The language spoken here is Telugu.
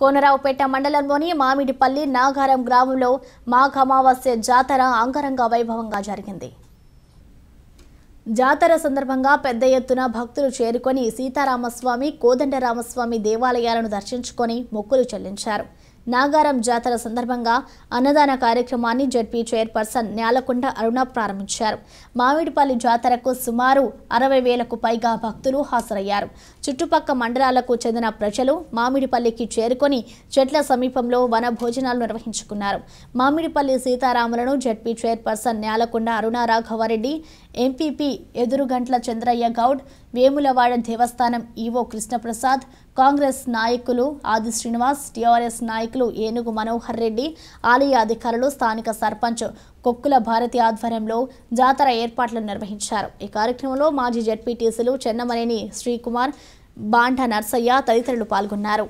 కోనరావుపేట మండలంలోని మామిడిపల్లి నాగారం గ్రామంలో మాఘమావాస్య జాతర అంగరంగ వైభవంగా జరిగింది జాతర సందర్భంగా పెద్ద ఎత్తున భక్తులు చేరుకొని సీతారామస్వామి కోదండరామస్వామి దేవాలయాలను దర్శించుకొని మొక్కులు చెల్లించారు నాగారం జాతర సందర్భంగా అన్నదాన కార్యక్రమాన్ని జడ్పీ చైర్పర్సన్ న్యాలకొండ అరుణ ప్రారంభించారు మామిడిపల్లి జాతరకు సుమారు అరవై వేలకు పైగా భక్తులు హాజరయ్యారు చుట్టుపక్క మండలాలకు చెందిన ప్రజలు మామిడిపల్లికి చేరుకొని చెట్ల సమీపంలో వన భోజనాలు నిర్వహించుకున్నారు మామిడిపల్లి సీతారాములను ZP chairperson Nelakonda Aruna Raghavareddy MPP Edurugantla Chandraiah Goud Vemulawada దేవస్థానం ఈవో కృష్ణప్రసాద్ కాంగ్రెస్ నాయకులు ఆది శ్రీనివాస్ టీఆర్ఎస్ నాయకులు నాయకులు ఏనుగు మనోహర్ రెడ్డి ఆలయ అధికారులు స్థానిక సర్పంచ్ కొక్కుల భారతి ఆధ్వర్యంలో జాతర ఏర్పాట్లు నిర్వహించారు ఈ కార్యక్రమంలో మాజీ జడ్పీటీసీలు చెన్నమనేని శ్రీకుమార్ బాండ నర్సయ్య తదితరులు పాల్గొన్నారు